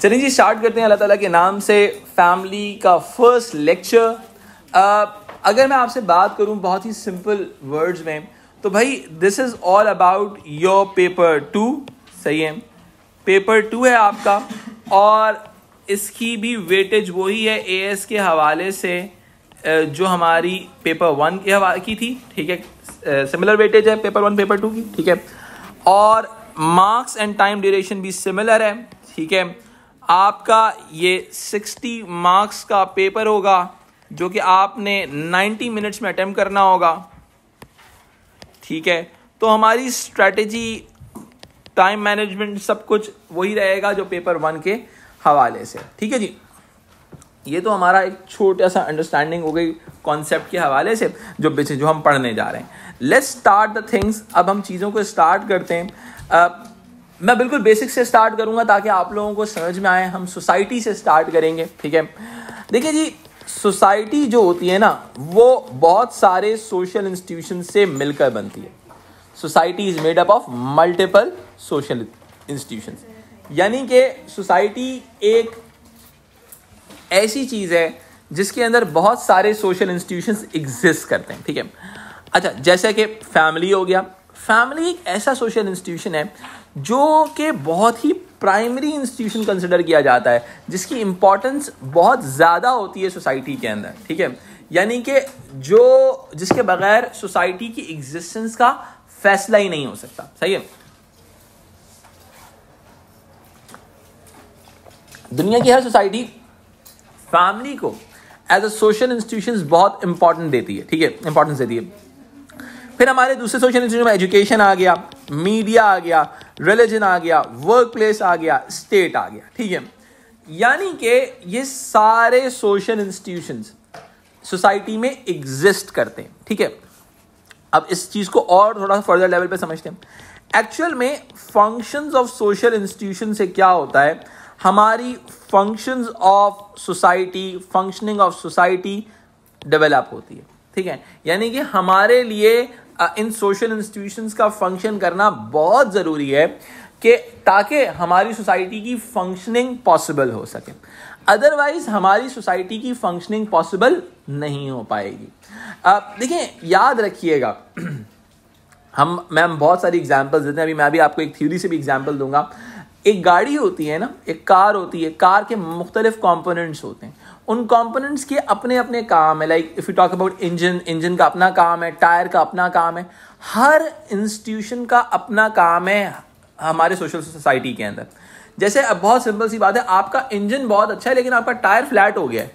चलिए जी स्टार्ट करते हैं अल्लाह ताला के नाम से फैमिली का फर्स्ट लेक्चर अगर मैं आपसे बात करूं बहुत ही सिंपल वर्ड्स में तो भाई this is all about your paper two सही है पेपर टू है आपका और इसकी भी वेटेज वही है ए एस के हवाले से जो हमारी पेपर वन के हवाले की थी ठीक है सिमिलर वेटेज है पेपर वन पेपर टू की ठीक है और मार्क्स एंड टाइम ड्यूरेशन भी सिमिलर है ठीक है आपका ये 60 मार्क्स का पेपर होगा जो कि आपने 90 मिनट्स में अटैम्प्ट करना होगा ठीक है तो हमारी स्ट्रेटजी टाइम मैनेजमेंट सब कुछ वही रहेगा जो पेपर वन के हवाले से ठीक है जी ये तो हमारा एक छोटा सा अंडरस्टैंडिंग हो गई कॉन्सेप्ट के हवाले से जो जो हम पढ़ने जा रहे हैं लेट्स स्टार्ट द थिंग्स अब हम चीज़ों को स्टार्ट करते हैं मैं बिल्कुल बेसिक से स्टार्ट करूँगा ताकि आप लोगों को समझ में आए हम सोसाइटी से स्टार्ट करेंगे ठीक है देखिए जी सोसाइटी जो होती है ना वो बहुत सारे सोशल इंस्टीट्यूशन से मिलकर बनती है society is made up of multiple social institution यानी कि सोसाइटी एक ऐसी चीज़ है जिसके अंदर बहुत सारे सोशल इंस्टीट्यूशन एग्जिस्ट करते हैं ठीक है अच्छा जैसे कि फैमिली हो गया फैमिली एक ऐसा सोशल इंस्टीट्यूशन है जो कि बहुत ही प्राइमरी इंस्टीट्यूशन कंसिडर किया जाता है जिसकी इम्पोर्टेंस बहुत ज़्यादा होती है सोसाइटी के अंदर ठीक है यानी कि जो जिसके बगैर सोसाइटी की एग्जिस्टेंस का फैसला ही नहीं हो सकता सही है दुनिया की हर सोसाइटी फैमिली को एज अ सोशल इंस्टीट्यूशन बहुत इंपॉर्टेंट देती है ठीक है इंपॉर्टेंस देती है फिर हमारे दूसरे सोशल इंस्टीट्यूशन में एजुकेशन आ गया मीडिया आ गया रिलीजन आ गया वर्क प्लेस आ गया स्टेट आ गया ठीक है यानी कि ये सारे सोशल इंस्टीट्यूशन सोसाइटी में एग्जिस्ट करते हैं ठीक है अब इस चीज़ को और थोड़ा फर्दर लेवल पे समझते हैं एक्चुअल में फंक्शंस ऑफ सोशल इंस्टीट्यूशन से क्या होता है हमारी functions of society functioning of society develop होती है ठीक है यानी कि हमारे लिए इन सोशल इंस्टीट्यूशंस का फंक्शन करना बहुत ज़रूरी है कि ताकि हमारी सोसाइटी की फंक्शनिंग पॉसिबल हो सके अदरवाइज हमारी सोसाइटी की फंक्शनिंग पॉसिबल नहीं हो पाएगी देखिए याद रखिएगा हम मैम बहुत सारी एग्जाम्पल्स देते हैं अभी मैं भी आपको एक थ्योरी से भी एग्जाम्पल दूंगा एक गाड़ी होती है ना एक कार होती है कार के मुख्तलिफ कॉम्पोनेंट्स होते हैं उन कंपोनेंट्स के अपने अपने काम है like if you talk about engine engine का अपना काम है टायर का अपना काम है हर इंस्टीट्यूशन का अपना काम है हमारे सोशल सोसाइटी के अंदर जैसे अब बहुत सिंपल सी बात है आपका इंजन बहुत अच्छा है लेकिन आपका टायर फ्लैट हो गया है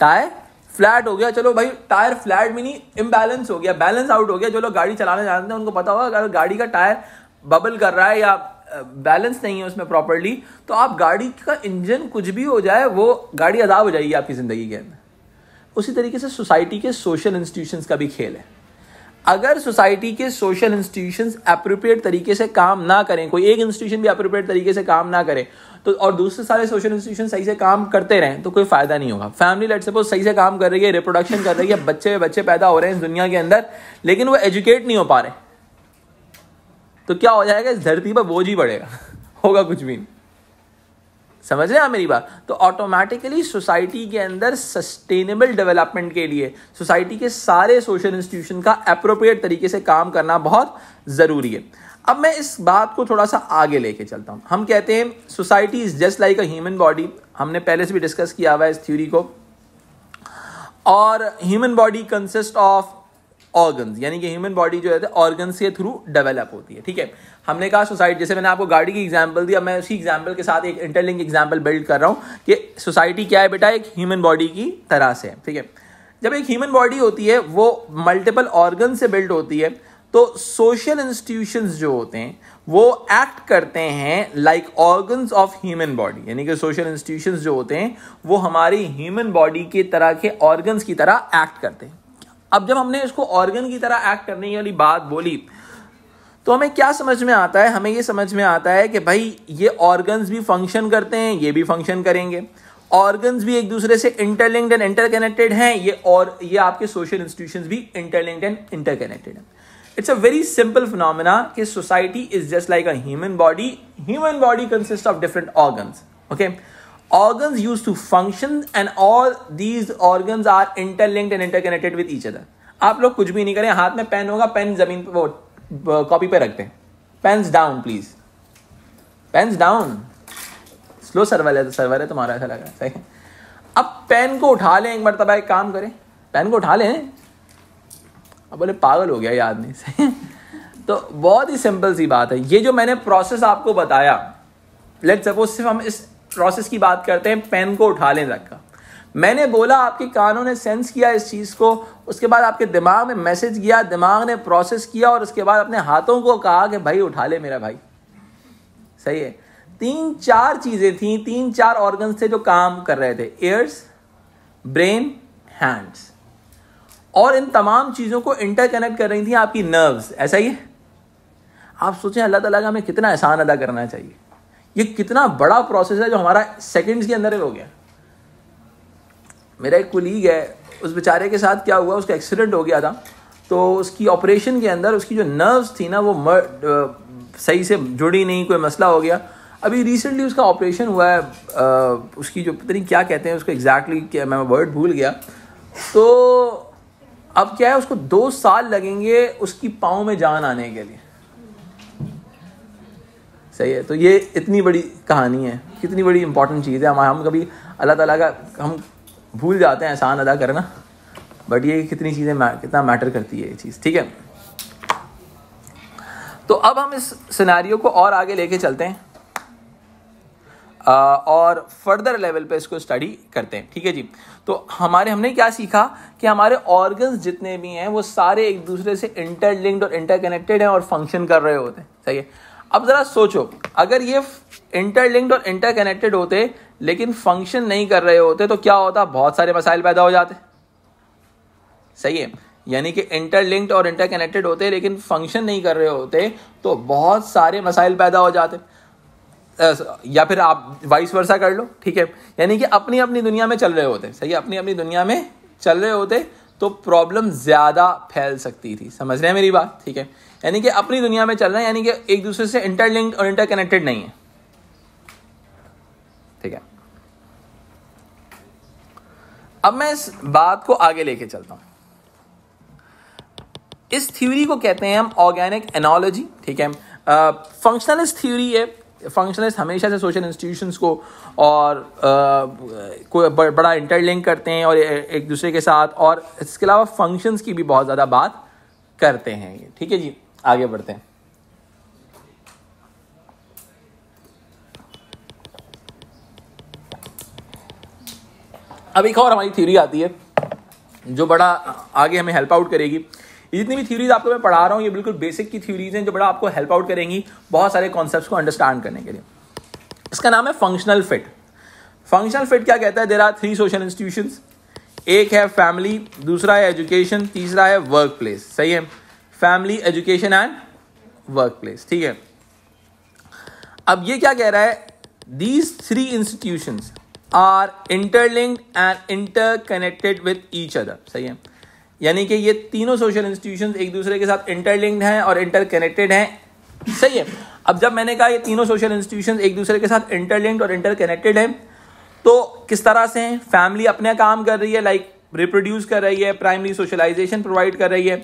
टायर फ्लैट हो गया चलो भाई टायर फ्लैट भी नहीं इम्बैलेंस हो गया बैलेंस आउट हो गया जो लोग गाड़ी चलाने जानते हैं उनको पता होगा अगर गाड़ी का टायर बबल कर रहा है या बैलेंस नहीं है उसमें प्रॉपरली तो आप गाड़ी का इंजन कुछ भी हो जाए वो गाड़ी अदाब हो जाएगी आपकी ज़िंदगी के अंदर उसी तरीके से सोसाइटी के सोशल इंस्टीट्यूशंस का भी खेल है अगर सोसाइटी के सोशल इंस्टीट्यूशंस अप्रोप्रिएट तरीके से काम ना करें कोई एक इंस्टीट्यूशन भी अप्रोप्रिएट तरीके से काम ना करें तो और दूसरे सारे सोशल इंस्टीट्यूशन सही से काम करते रहें तो कोई फायदा नहीं होगा फैमिली लेट सपोज सही से काम कर रही है रिप्रोडक्शन कर रही है बच्चे बच्चे पैदा हो रहे हैं इस दुनिया के अंदर लेकिन वो एजुकेट नहीं हो पा रहे तो क्या हो जाएगा इस धरती पर बोझ ही बढ़ेगा होगा कुछ भी नहीं समझ रहे हैं मेरी बात तो ऑटोमेटिकली सोसाइटी के अंदर सस्टेनेबल डेवलपमेंट के लिए सोसाइटी के सारे सोशल इंस्टीट्यूशन का अप्रोप्रिएट तरीके से काम करना बहुत ज़रूरी है अब मैं इस बात को थोड़ा सा आगे लेके चलता हूं हम कहते हैं society is just like a human body हमने पहले से भी डिस्कस किया हुआ है इस थ्योरी को और human body consist of organs यानी कि ह्यूमन बॉडी जो है ऑर्गन्स के थ्रू डेवलप होती है ठीक है हमने कहा सोसाइटी जैसे मैंने आपको गाड़ी की एग्जाम्पल दी मैं उसी एग्जाम्पल के साथ एक इंटरलिंक एग्जाम्पल बिल्ड कर रहा हूँ कि सोसाइटी क्या है बेटा एक ह्यूमन बॉडी की तरह से ठीक है जब एक ह्यूमन बॉडी होती है वो मल्टीपल ऑर्गन से बिल्ड होती है तो सोशल इंस्टीट्यूशन जो होते हैं वो एक्ट करते हैं like organs of human body यानी कि सोशल इंस्टीट्यूशन जो होते हैं वो हमारी ह्यूमन बॉडी के तरह के ऑर्गन्स की तरह एक्ट करते हैं अब जब हमने इसको ऑर्गन की तरह एक्ट करने वाली बात बोली तो हमें क्या समझ में आता है हमें ये समझ में आता है कि भाई ये ऑर्गन्स भी फंक्शन करते हैं ये भी फंक्शन करेंगे ऑर्गन्स भी एक दूसरे से इंटरलिंक्ड एंड इंटरकनेक्टेड हैं ये और ये आपके सोशल इंस्टीट्यूशंस भी इंटरलिंक्ड एंड इंटरकनेक्टेड हैं it's a very simple phenomena कि society is just like a human body human body consist of different organs okay organs used to function and all these organs are interlinked and interconnected with each other आप लोग कुछ भी नहीं करें हाथ में pen होगा पेन जमीन पर वो कॉपी पे रखते हैं pens down please pens down slow server है तो सर्वर है तुम्हारा ऐसा लग रहा है सही अब पेन को उठा लें एक मरतबा एक काम करें पेन को उठा लें अब बोले पागल हो गया याद नहीं सही तो बहुत ही सिंपल सी बात है ये जो मैंने प्रोसेस आपको बताया लेट सपोज सिर्फ हम इस प्रोसेस की बात करते हैं पेन को उठा लें रखा मैंने बोला आपके कानों ने सेंस किया इस चीज़ को उसके बाद आपके दिमाग में मैसेज किया दिमाग ने प्रोसेस किया और उसके बाद अपने हाथों को कहा कि भाई उठा ले मेरा भाई सही है तीन चार चीज़ें थी तीन चार ऑर्गन्स थे जो काम कर रहे थे एयर्स ब्रेन हैंड्स और इन तमाम चीज़ों को इंटरकनेक्ट कर रही थी आपकी नर्व्स ऐसा ही है आप सोचें अल्लाह ताला का हमें कितना एहसान अदा करना चाहिए ये कितना बड़ा प्रोसेस है जो हमारा सेकंड्स के अंदर हो गया मेरा एक कुलीग है उस बेचारे के साथ क्या हुआ उसका एक्सीडेंट हो गया था तो उसकी ऑपरेशन के अंदर उसकी जो नर्व्स थी ना वो मर, आ, सही से जुड़ी नहीं कोई मसला हो गया अभी रिसेंटली उसका ऑपरेशन हुआ है आ, उसकी जो पता नहीं क्या कहते हैं उसको एग्जैक्टली exactly मैं वर्ड भूल गया तो अब क्या है उसको दो साल लगेंगे उसकी पाँव में जान आने के लिए सही है तो ये इतनी बड़ी कहानी है कितनी बड़ी इंपॉर्टेंट चीज़ है हम कभी अल्लाह ताला का हम भूल जाते हैं एहसान अदा करना बट ये कितनी चीज़ें कितना मैटर करती है ये चीज़ ठीक है तो अब हम इस सिनेरियो को और आगे लेके चलते हैं और फर्दर लेवल पे इसको स्टडी करते हैं ठीक है जी तो हमारे हमने क्या सीखा कि हमारे ऑर्गन्स जितने भी हैं वो सारे एक दूसरे से इंटरलिंक्ड और इंटरकनेक्टेड हैं और फंक्शन कर रहे होते हैं सही है अब ज़रा सोचो अगर ये इंटरलिंक्ड और इंटरकनेक्टेड होते लेकिन फंक्शन नहीं कर रहे होते तो क्या होता बहुत सारे मसाइल पैदा हो जाते सही है यानी कि इंटरलिंक्ड और इंटरकनेक्टेड होते लेकिन फंक्शन नहीं कर रहे होते तो बहुत सारे मसाइल पैदा हो जाते या फिर आप वाइस वर्षा कर लो ठीक है यानी कि अपनी अपनी दुनिया में चल रहे होते सही है अपनी अपनी दुनिया में चल रहे होते तो प्रॉब्लम ज़्यादा फैल सकती थी समझ रहे हैं मेरी बात ठीक है यानी कि अपनी दुनिया में चल रहे हैं यानी कि एक दूसरे से इंटरलिंक्ड और इंटरकनेक्टेड नहीं है ठीक है अब मैं इस बात को आगे लेके चलता हूं इस थ्योरी को कहते हैं हम ऑर्गेनिक एनोलॉजी ठीक है फंक्शनलिस्ट थ्योरी है फंक्शनलिस्ट हमेशा से सोशल इंस्टीट्यूशंस को और uh, को बड़ा इंटरलिंक करते हैं और एक दूसरे के साथ और इसके अलावा फंक्शंस की भी बहुत ज़्यादा बात करते हैं ठीक है जी आगे बढ़ते हैं अब एक और हमारी थ्योरी आती है जो बड़ा आगे हमें हेल्प आउट करेगी जितनी भी थ्योरीज आपको मैं पढ़ा रहा हूँ ये बिल्कुल बेसिक की थ्योरीज हैं जो बड़ा आपको हेल्प आउट करेंगी बहुत सारे कॉन्सेप्ट को अंडरस्टैंड करने के लिए इसका नाम है फंक्शनल फिट फंक्शनल फिट क्या कहता है there are three social institution एक है फैमिली दूसरा है एजुकेशन तीसरा है वर्क प्लेस सही है family education and work place ठीक है अब ये क्या कह रहा है these three institution are interlinked and interconnected with each other सही है यानी कि ये तीनों सोशल इंस्टीट्यूशन एक दूसरे के साथ इंटरलिंक्ड हैं और इंटरकनेक्टेड हैं सही है अब जब मैंने कहा ये तीनों सोशल इंस्टीट्यूशन एक दूसरे के साथ इंटरलिंक्ड और इंटरकनेक्टेड हैं तो किस तरह से हैं फैमिली अपने काम कर रही है लाइक like, रिप्रोड्यूस कर रही है प्राइमरी सोशलाइजेशन प्रोवाइड कर रही है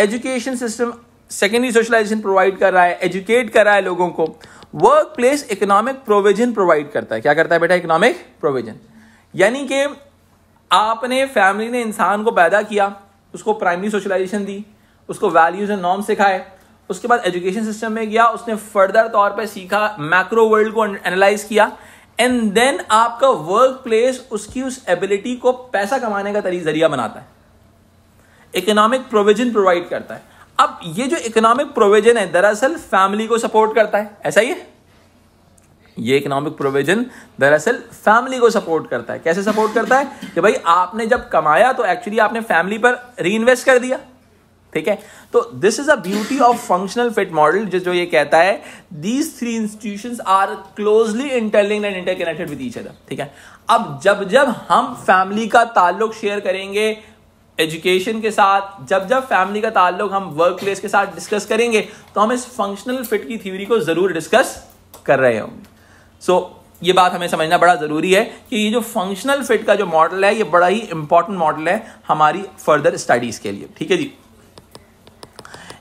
education system secondary socialization provide कर रहा है एजुकेट कर रहा है लोगों को work place economic provision provide करता है क्या करता है बेटा इकोनॉमिक प्रोविजन यानी कि आपने फैमिली ने इंसान को पैदा किया उसको प्राइमरी सोशलाइजेशन दी उसको वैल्यूज एंड नॉर्म सिखाए उसके बाद एजुकेशन सिस्टम में गया उसने फर्दर तौर पर सीखा मैक्रो वर्ल्ड को एनालाइज किया एंड देन आपका वर्क प्लेस उसकी उस एबिलिटी को पैसा कमाने का जरिया बनाता है इकोनॉमिक प्रोविजन प्रोवाइड करता है अब ये जो इकोनॉमिक प्रोविजन है दरअसल फैमिली को सपोर्ट करता है ऐसा ही है ये इकोनॉमिक प्रोविजन दरअसल फैमिली को सपोर्ट करता है कैसे सपोर्ट करता है कि भाई आपने जब कमाया तो एक्चुअली आपने फैमिली पर री इन्वेस्ट कर दिया ठीक है तो this is a beauty of functional fit model जो जो ये कहता है these three institution are closely interlinked and interconnected with each other ठीक है अब जब जब हम फैमिली का ताल्लुक शेयर करेंगे एजुकेशन के साथ जब जब फैमिली का ताल्लुक हम वर्क प्लेस के साथ डिस्कस करेंगे तो हम इस फंक्शनल फिट की थ्योरी को ज़रूर डिस्कस कर रहे होंगे सो so, ये बात हमें समझना बड़ा ज़रूरी है कि ये जो फंक्शनल फिट का जो मॉडल है ये बड़ा ही इंपॉर्टेंट मॉडल है हमारी फर्दर स्टडीज़ के लिए ठीक है जी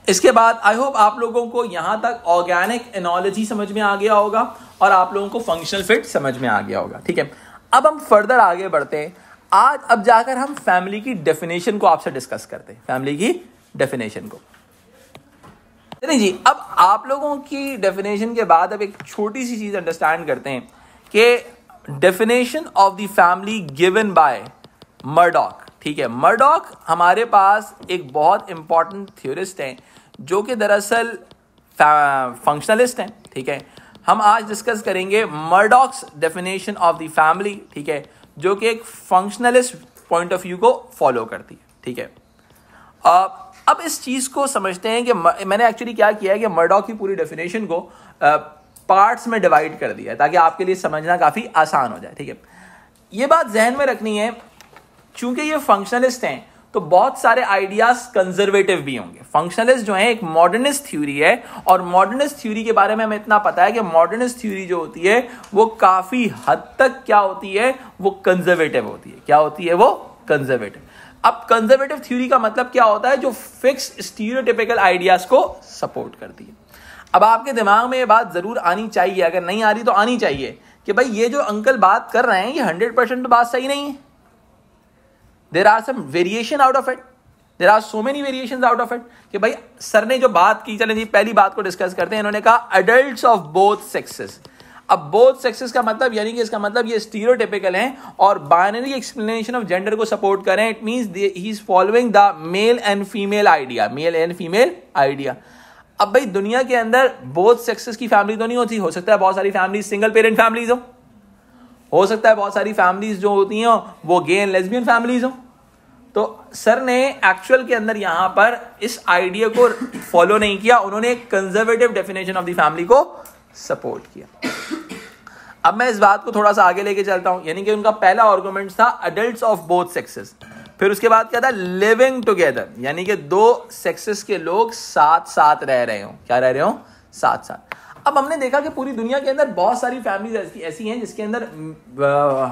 इसके बाद आई होप आप लोगों को यहां तक ऑर्गेनिक एनोलॉजी समझ में आ गया होगा और आप लोगों को फंक्शनल फिट समझ में आ गया होगा ठीक है अब हम फर्दर आगे बढ़ते हैं आज अब जाकर हम फैमिली की डेफिनेशन को आपसे डिस्कस करते हैं फैमिली की डेफिनेशन को नहीं जी अब आप लोगों की डेफिनेशन के बाद अब एक छोटी सी चीज अंडरस्टैंड करते हैं कि definition of the family given by Murdock ठीक है मर्डॉक हमारे पास एक बहुत इंपॉर्टेंट थियोरिस्ट हैं जो कि दरअसल फंक्शनलिस्ट हैं ठीक है हम आज डिस्कस करेंगे Murdock's definition of the family ठीक है जो कि एक फंक्शनलिस्ट पॉइंट ऑफ व्यू को फॉलो करती है ठीक है अब इस चीज़ को समझते हैं कि मैंने एक्चुअली क्या किया है कि मर्डो की पूरी डेफिनेशन को पार्ट्स में डिवाइड कर दिया है ताकि आपके लिए समझना काफ़ी आसान हो जाए ठीक है ये बात जहन में रखनी है चूंकि ये फंक्शनलिस्ट हैं तो बहुत सारे आइडियाज कंजर्वेटिव भी होंगे फंक्शनलिस्ट जो है एक मॉडर्निस्ट थ्योरी है और मॉडर्निस्ट थ्योरी के बारे में हमें इतना पता है कि मॉडर्निस्ट थ्योरी जो होती है वो काफी हद तक क्या होती है वो कंजर्वेटिव होती है क्या होती है वो कंजर्वेटिव अब कंजर्वेटिव थ्योरी का मतलब क्या होता है जो फिक्स स्टीरियोटिपिकल आइडियाज को सपोर्ट करती है अब आपके दिमाग में ये बात जरूर आनी चाहिए अगर नहीं आ रही तो आनी चाहिए कि भाई ये जो अंकल बात कर रहे हैं ये हंड्रेड परसेंट बात सही नहीं है there are some variation out of it there are so many variation out of it कि भाई सर ने जो बात की चले जी पहली बात को डिस्कस करते हैं इन्होंने कहा अडल्ट ऑफ बोथ सेक्सेस अब बोथ सेक्सेस का मतलब यानी कि इसका मतलब ये स्टीरियोटिपिकल है और बाइनरी एक्सप्लेनेशन ऑफ जेंडर को सपोर्ट करें it mean he is following the male and female idea male and female idea अब भाई दुनिया के अंदर बोथ सेक्सेस की फैमिली तो नहीं होती हो सकता है बहुत सारी फैमिली सिंगल पेरेंट फैमिलीज हो हो सकता है बहुत सारी फैमिलीज जो होती हैं वो गे एंड लेस्बियन फैमिलीज हो तो सर ने एक्चुअल के अंदर यहां पर इस आइडिया को फॉलो नहीं किया उन्होंने conservative definition of the family को सपोर्ट किया अब मैं इस बात को थोड़ा सा आगे लेके चलता हूं यानी कि उनका पहला आर्गूमेंट था अडल्ट ऑफ बोथ सेक्सेस फिर उसके बाद क्या था लिविंग टुगेदर यानी कि दो सेक्सेस के लोग साथ साथ रह रहे हो क्या रह रहे हो साथ साथ अब हमने देखा कि पूरी दुनिया के अंदर बहुत सारी फैमिलीज ऐसी ऐसी हैं जिसके अंदर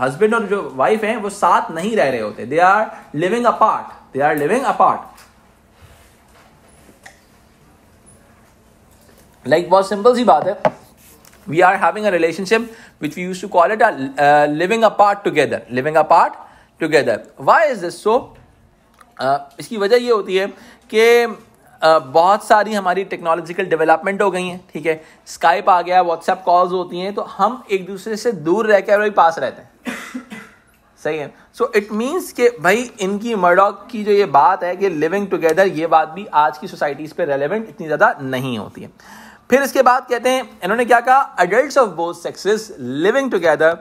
हस्बैंड और जो वाइफ हैं वो साथ नहीं रह रहे होते they are living apart they are living apart like बहुत सिंपल सी बात है we are having a relationship which we use to call it a living apart together living part together why is this so इसकी वजह यह होती है कि बहुत सारी हमारी टेक्नोलॉजिकल डेवलपमेंट हो गई हैं ठीक है स्काइप आ गया व्हाट्सएप कॉल्स होती हैं तो हम एक दूसरे से दूर रह कर भी पास रहते हैं सही है सो इट मीन्स कि भाई इनकी मर्डॉक की जो ये बात है कि लिविंग टुगेदर ये बात भी आज की सोसाइटीज़ पे रेलेवेंट इतनी ज़्यादा नहीं होती है फिर इसके बाद कहते हैं इन्होंने क्या कहा adult of both sexes living together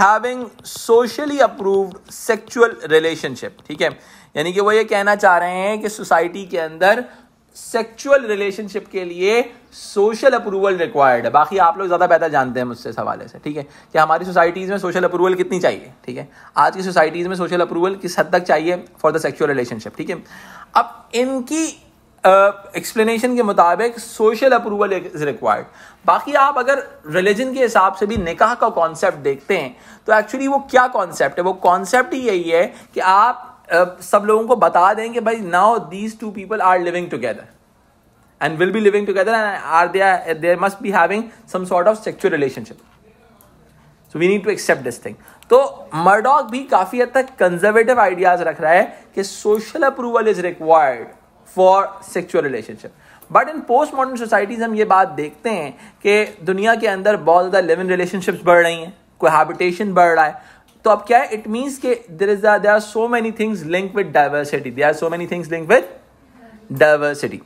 having socially approved sexual relationship ठीक है यानी कि वो ये कहना चाह रहे हैं कि सोसाइटी के अंदर सेक्चुअल रिलेशनशिप के लिए सोशल अप्रूवल रिक्वायर्ड है बाकी आप लोग ज़्यादा बेहतर जानते हैं मुझसे सवाले से ठीक है कि हमारी सोसाइटीज़ में सोशल अप्रूवल कितनी चाहिए ठीक है आज की सोसाइटीज़ में सोशल अप्रूवल किस हद तक चाहिए फॉर द सेक्चुअल रिलेशनशिप ठीक है अब इनकी एक्सप्लेनेशन uh, के मुताबिक सोशल अप्रूवल इज रिक्वायर्ड बाकी आप अगर रिलीजन के हिसाब से भी निकाह का कॉन्सेप्ट देखते हैं तो एक्चुअली वो क्या कॉन्सेप्ट है वो कॉन्सेप्ट ही यही है कि आप सब लोगों को बता दें कि भाई now these two people are living together and will be living together and are they there must be having some sort of sexual relationship so we need to accept this thing तो Murdock भी काफी हद तक conservative ideas रख रहा है कि social approval is required for sexual relationship but in post modern societies हम ये बात देखते हैं कि दुनिया के अंदर बहुत ज़्यादा लिव इन रिलेशनशिप्स बढ़ रही हैं हैबिटेशन बढ़ रहा है तो अब क्या है इट मीन के there is there are so many things link with diversity they are so many things link with diversity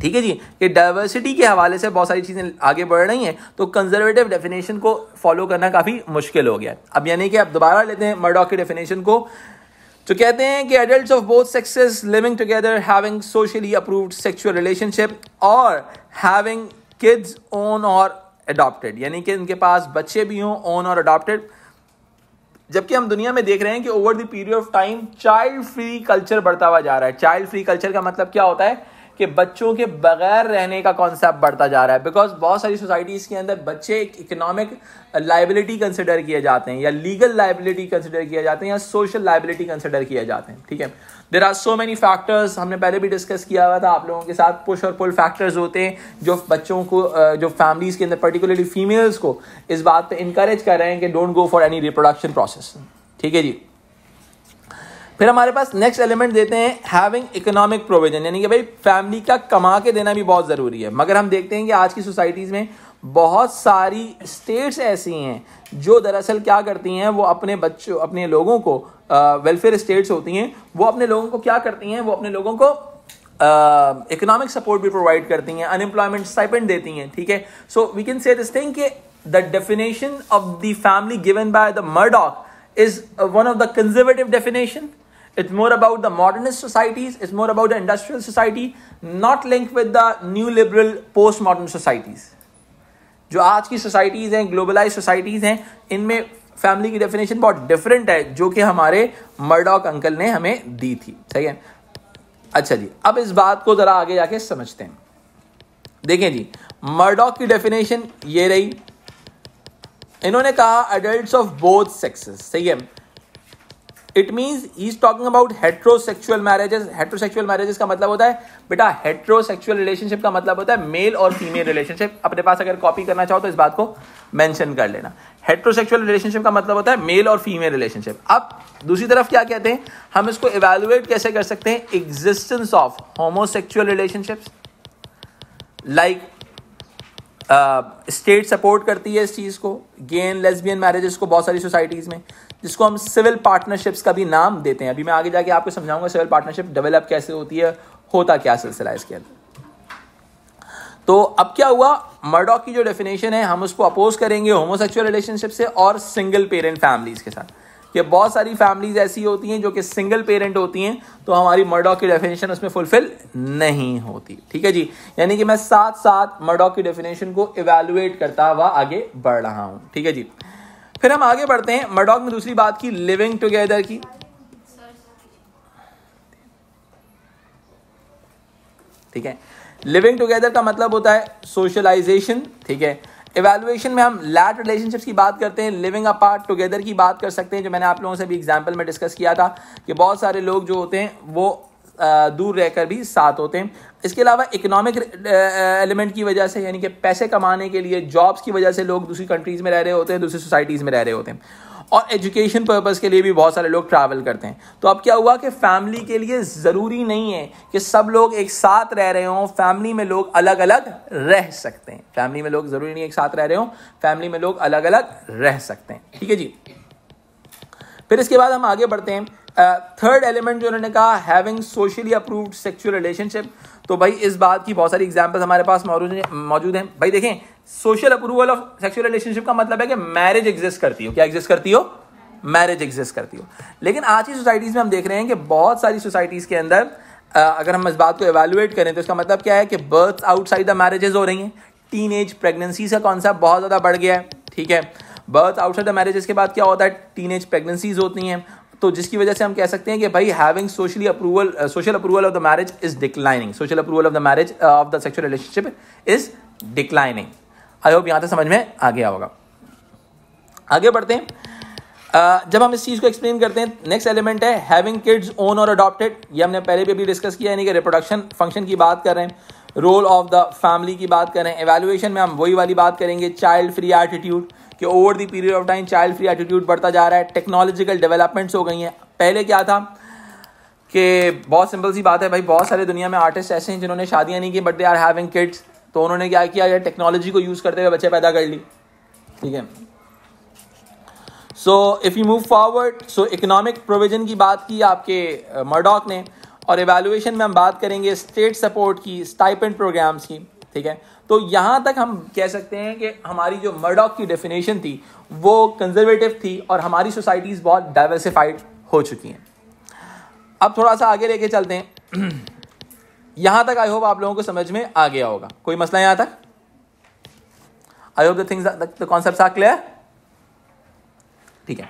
ठीक है जी कि डाइवर्सिटी के हवाले से बहुत सारी चीज़ें आगे बढ़ रही हैं तो कंजर्वेटिव डेफिनेशन को फॉलो करना काफ़ी मुश्किल हो गया अब यानी कि आप दोबारा लेते हैं मर्डॉक की डेफिनेशन को तो कहते हैं कि adult of both sexes living together having socially approved sexual relationship और हैविंग किड्स ओन और अडॉप्टेड यानी कि इनके पास बच्चे भी हों ओन और अडॉप्टेड जबकि हम दुनिया में देख रहे हैं कि over the period of time child free culture बढ़ता हुआ जा रहा है चाइल्ड फ्री कल्चर का मतलब क्या होता है कि बच्चों के बगैर रहने का कॉन्सेप्ट बढ़ता जा रहा है बिकॉज बहुत सारी सोसाइटीज़ के अंदर बच्चे एक इकोनॉमिक लाइबिलिटी कंसिडर किए जाते हैं या लीगल लाइबिलिटी कंसिडर किए जाते हैं या सोशल लाइबिलिटी कंसिडर किए जाते हैं ठीक है there are so many factors हमने पहले भी डिस्कस किया हुआ था आप लोगों के साथ पुश और पुल फैक्टर्स होते हैं जो बच्चों को जो फैमिलीज़ के अंदर पर्टिकुलरली फीमेल्स को इस बात पर इंकरेज कर रहे हैं कि don't go for any reproduction process ठीक है जी फिर हमारे पास नेक्स्ट एलिमेंट देते हैं हैविंग इकोनॉमिक प्रोविजन यानी कि भाई फैमिली का कमा के देना भी बहुत ज़रूरी है मगर हम देखते हैं कि आज की सोसाइटीज़ में बहुत सारी स्टेट्स ऐसी हैं जो दरअसल क्या करती हैं वो अपने बच्चों अपने लोगों को वेलफेयर स्टेट्स होती हैं वो अपने लोगों को क्या करती हैं वो अपने लोगों को इकोनॉमिक सपोर्ट भी प्रोवाइड करती हैं अनएम्प्लॉयमेंट स्टाइपेंड देती हैं ठीक है so we can say this thing कि the definition of the family given by the Murdock is one of the conservative definition It's more about the modernist societies, it's more about the industrial society, not linked with the new liberal postmodern societies. जो आज की societies हैं globalise societies हैं इनमें family की definition बहुत different है जो कि हमारे मर्डॉक अंकल ने हमें दी थी सही है अच्छा जी अब इस बात को ज़रा आगे जाके समझते हैं देखें जी मर्डॉक की डेफिनेशन ये रही इन्होंने कहा एडल्ट ऑफ बोथ सेक्सेस सही है it means is talking about heterosexual marriages heterosexual marriages का मतलब होता है बेटा हेट्रोसेक्सुअल रिलेशनशिप का मतलब होता है मेल और फीमेल रिलेशनशिप अपने पास अगर कॉपी करना चाहो तो इस बात को मैंशन कर लेना हेट्रोसेक्सुअल रिलेशनशिप का मतलब होता है मेल और फीमेल रिलेशनशिप अब दूसरी तरफ क्या कहते हैं हम इसको इवेलुएट कैसे कर सकते हैं existence of homosexual relationship like state uh, support करती है इस चीज़ को गेन लेस्बियन मैरिजेस को बहुत सारी सोसाइटीज़ में जिसको हम सिविल पार्टनरशिप्स का भी नाम देते हैं अभी मैं आगे जाके आपको समझाऊंगा सिविल पार्टनरशिप डेवलप कैसे होती है होता क्या सिलसिला इसके अंदर तो अब क्या हुआ मर्डॉक की जो डेफिनेशन है हम उसको अपोज करेंगे होमोसेक्सुअल रिलेशनशिप से और सिंगल पेरेंट फैमिलीज के साथ कि बहुत सारी फैमिलीज ऐसी होती हैं जो कि सिंगल पेरेंट होती हैं तो हमारी मर्डॉक की डेफिनेशन उसमें फुलफिल नहीं होती ठीक है जी यानी कि मैं साथ साथ मर्डॉक की डेफिनेशन को इवेलुएट करता हुआ आगे बढ़ रहा हूँ ठीक है जी फिर हम आगे बढ़ते हैं मर्डॉक में दूसरी बात की लिविंग टुगेदर की ठीक है लिविंग टुगेदर का मतलब होता है सोशलाइजेशन ठीक है इवेलुएशन में हम लैट रिलेशनशिप्स की बात करते हैं लिविंग अपार्ट टुगेदर की बात कर सकते हैं जो मैंने आप लोगों से भी एग्जाम्पल में डिस्कस किया था कि बहुत सारे लोग जो होते हैं वो दूर रहकर भी साथ होते हैं इसके अलावा इकोनॉमिक एलिमेंट की वजह से यानी कि पैसे कमाने के लिए जॉब्स की वजह से लोग दूसरी कंट्रीज़ में रह रहे होते हैं दूसरी सोसाइटीज़ में रह रहे होते हैं और एजुकेशन पर्पज़ के लिए भी बहुत सारे लोग ट्रैवल करते हैं तो अब क्या हुआ कि फैमिली के लिए ज़रूरी नहीं है कि सब लोग एक साथ रह रहे हों फैमिली में लोग अलग अलग रह सकते हैं फैमिली में लोग ज़रूरी नहीं एक साथ रह रहे हों फैमिली में लोग अलग अलग रह सकते हैं ठीक है जी फिर इसके बाद हम आगे बढ़ते हैं थर्ड एलिमेंट जो उन्होंने कहा having socially approved sexual relationship तो भाई इस बात की बहुत सारी एग्जाम्पल्स हमारे पास मौजूद मौजूद हैं भाई देखें social approval of sexual relationship का मतलब है कि मैरिज एग्जिस्ट करती हो क्या एग्जिस्ट करती हो मैरिज एग्जिस्ट करती हो लेकिन आज की सोसाइटीज़ में हम देख रहे हैं कि बहुत सारी सोसाइटीज़ के अंदर अगर हम इस बात को एवेलुएट करें तो इसका मतलब क्या है कि बर्थ आउटसाइड द मैरिजेज हो रही हैं टीन एज प्रेगनेंसीज का कॉन्सेप्ट बहुत ज़्यादा बढ़ गया है ठीक है बर्थ आउटसाइड द मैरिजेज के बाद क्या होता है टीन एज प्रेगनेंसीज होती हैं तो जिसकी वजह से हम कह सकते हैं कि भाई having socially approval social approval of the marriage is declining social approval of the marriage of the sexual relationship is declining I hope यहाँ तक समझ में आ गया होगा आगे बढ़ते हैं uh, जब हम इस चीज़ को एक्सप्लेन करते हैं नेक्स्ट एलिमेंट है हैविंग किड्स ओन और अडॉप्टेड ये हमने पहले भी अभी डिस्कस किया यानी कि रिप्रोडक्शन फंक्शन की बात कर रहे हैं रोल ऑफ द फैमिली की बात कर रहे हैं एवेल्युएशन में हम वही वाली बात करेंगे चाइल्ड फ्री एटीट्यूड कि over the period of time child free attitude बढ़ता जा रहा है टेक्नोलॉजिकल डेवलपमेंट्स हो गई हैं पहले क्या था कि बहुत सिंपल सी बात है भाई बहुत सारे दुनिया में आर्टिस्ट ऐसे हैं जिन्होंने शादियाँ नहीं की but they are having kids तो उन्होंने क्या किया यह टेक्नोलॉजी को यूज़ करते हुए बच्चे पैदा कर ली ठीक है so if you move forward so economic provision की बात की आपके मर्डॉक ने और इवेल्युएशन में हम बात करेंगे स्टेट सपोर्ट की स्टाइपेंट प्रोग्राम्स की ठीक है तो यहां तक हम कह सकते हैं कि हमारी जो मर्डॉक की डेफिनेशन थी वो कंजर्वेटिव थी और हमारी सोसाइटीज़ बहुत डाइवर्सिफाइड हो चुकी हैं अब थोड़ा सा आगे लेके चलते हैं यहां तक आई होप आप लोगों को समझ में आ गया होगा कोई मसला यहां तक I hope the things the concept are clear ठीक है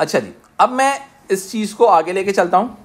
अच्छा जी अब मैं इस चीज को आगे लेके चलता हूं